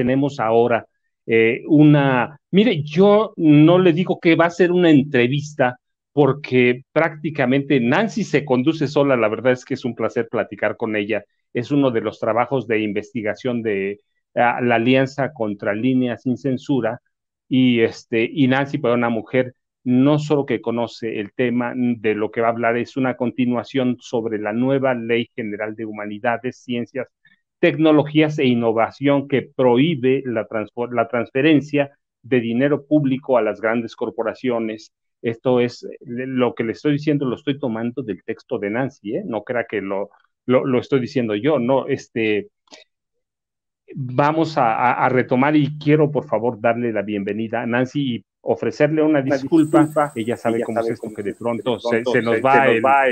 tenemos ahora. Eh, una, mire, yo no le digo que va a ser una entrevista porque prácticamente Nancy se conduce sola, la verdad es que es un placer platicar con ella, es uno de los trabajos de investigación de ah, la Alianza contra Líneas Sin Censura y, este, y Nancy para pues, una mujer no solo que conoce el tema de lo que va a hablar, es una continuación sobre la nueva Ley General de Humanidades, Ciencias tecnologías e innovación que prohíbe la, la transferencia de dinero público a las grandes corporaciones. Esto es lo que le estoy diciendo, lo estoy tomando del texto de Nancy, ¿eh? no crea que lo, lo, estoy diciendo yo, no, este, vamos a, retomar y quiero por favor darle la bienvenida a Nancy y ofrecerle una, disculpa. Ella sabe cómo es esto, que de pronto, se, nos, va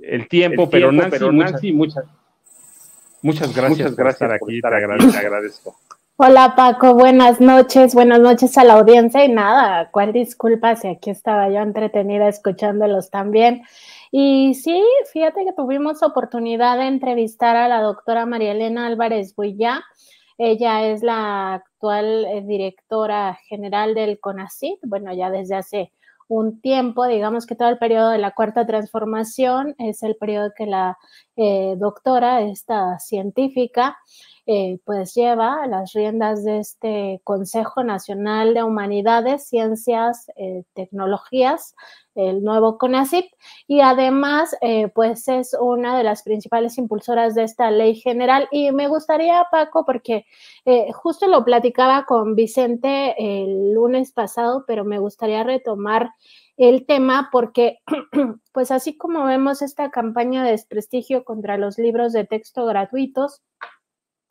el, tiempo, pero, Nancy, muchas, muchas Muchas gracias, Muchas gracias te, agradezco, Hola Paco, buenas noches, buenas noches a la audiencia y nada, cuál disculpa si aquí estaba yo entretenida escuchándolos también. Y sí, fíjate que tuvimos oportunidad de entrevistar a la doctora María Elena Álvarez Buyá, ella es la actual eh, directora general del CONACYT, bueno, ya desde hace un tiempo, digamos que todo el periodo de la cuarta transformación es el periodo que la eh, doctora, esta científica, eh, pues lleva las riendas de este Consejo Nacional de Humanidades, Ciencias, eh, Tecnologías, el nuevo CONACYT, y además, eh, pues es una de las principales impulsoras de esta ley general. Y me gustaría, Paco, porque justo lo platicaba con Vicente el lunes pasado, pero me gustaría retomar el tema porque, pues así como vemos esta campaña de desprestigio contra los libros de texto gratuitos,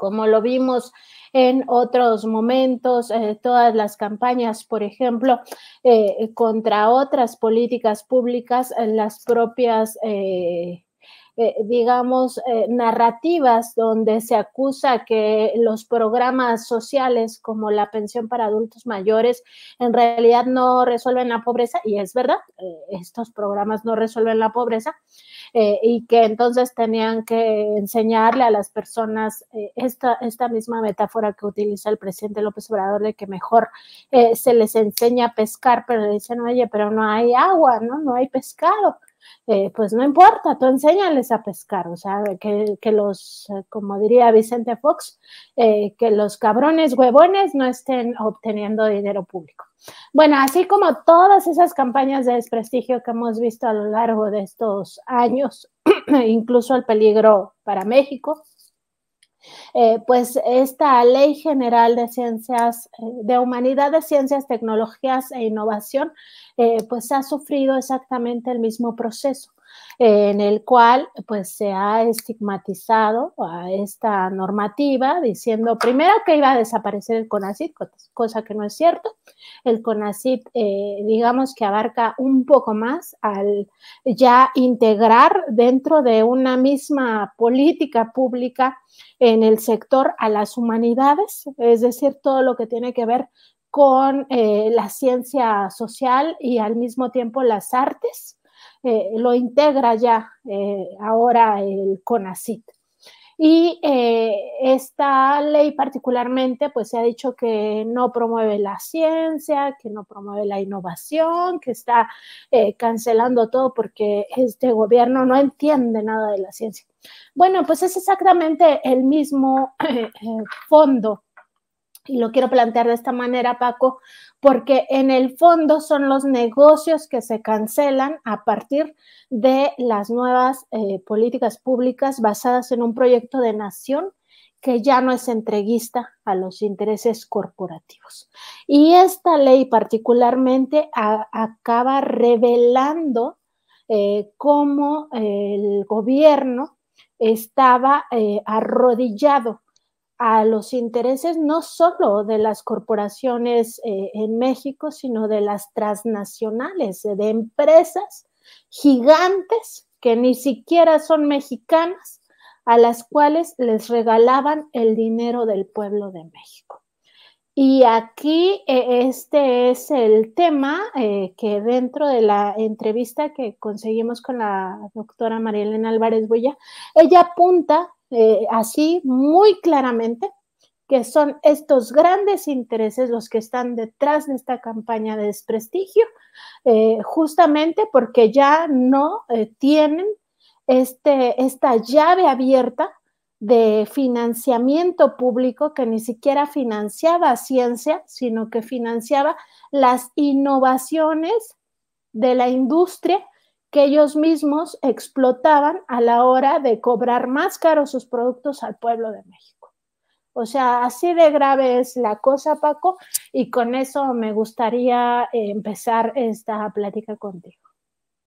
como lo vimos en otros momentos, eh, todas las campañas, por ejemplo, eh, contra otras políticas públicas, eh, las propias eh, digamos, eh, narrativas donde se acusa que los programas sociales como la pensión para adultos mayores en realidad no resuelven la pobreza, y es verdad, eh, estos programas no resuelven la pobreza, y que entonces tenían que enseñarle a las personas esta, esta misma metáfora que utiliza el presidente López Obrador de que mejor se les enseña a pescar, pero le dicen, oye, pero no hay agua, ¿no? No hay pescado. Eh, pues no importa, tú enséñales a pescar, o sea, que, los, eh, como diría Vicente Fox, eh, que los cabrones huevones no estén obteniendo dinero público. Bueno, así como todas esas campañas de desprestigio que hemos visto a lo largo de estos años, incluso el peligro para México, eh, pues esta Ley General de Ciencias, eh, de Humanidades, Ciencias, Tecnologías e Innovación, eh, pues ha sufrido exactamente el mismo proceso en el cual pues, se ha estigmatizado a esta normativa diciendo primero que iba a desaparecer el CONACIT, cosa que no es cierto. El CONACIT eh, digamos que abarca un poco más al ya integrar dentro de una misma política pública en el sector a las humanidades, es decir, todo lo que tiene que ver con eh, la ciencia social y al mismo tiempo las artes eh, lo integra ya eh, ahora el CONACIT. Y eh, esta ley particularmente, pues se ha dicho que no promueve la ciencia, que no promueve la innovación, que está cancelando todo porque este gobierno no entiende nada de la ciencia. Bueno, pues es exactamente el mismo fondo y lo quiero plantear de esta manera, Paco, porque en el fondo son los negocios que se cancelan a partir de las nuevas eh, políticas públicas basadas en un proyecto de nación que ya no es entreguista a los intereses corporativos. Y esta ley particularmente acaba revelando eh, cómo el gobierno estaba eh, arrodillado a los intereses no solo de las corporaciones eh, en México, sino de las transnacionales, eh, de empresas gigantes que ni siquiera son mexicanas, a las cuales les regalaban el dinero del pueblo de México. Y aquí eh, este es el tema que dentro de la entrevista que conseguimos con la doctora Marielena Álvarez Boya, ella apunta eh, así muy claramente que son estos grandes intereses los que están detrás de esta campaña de desprestigio, eh, justamente porque ya no eh, tienen este, esta llave abierta de financiamiento público que ni siquiera financiaba ciencia, sino que financiaba las innovaciones de la industria que ellos mismos explotaban a la hora de cobrar más caro sus productos al pueblo de México. O sea, así de grave es la cosa, Paco, y con eso me gustaría eh, empezar esta plática contigo.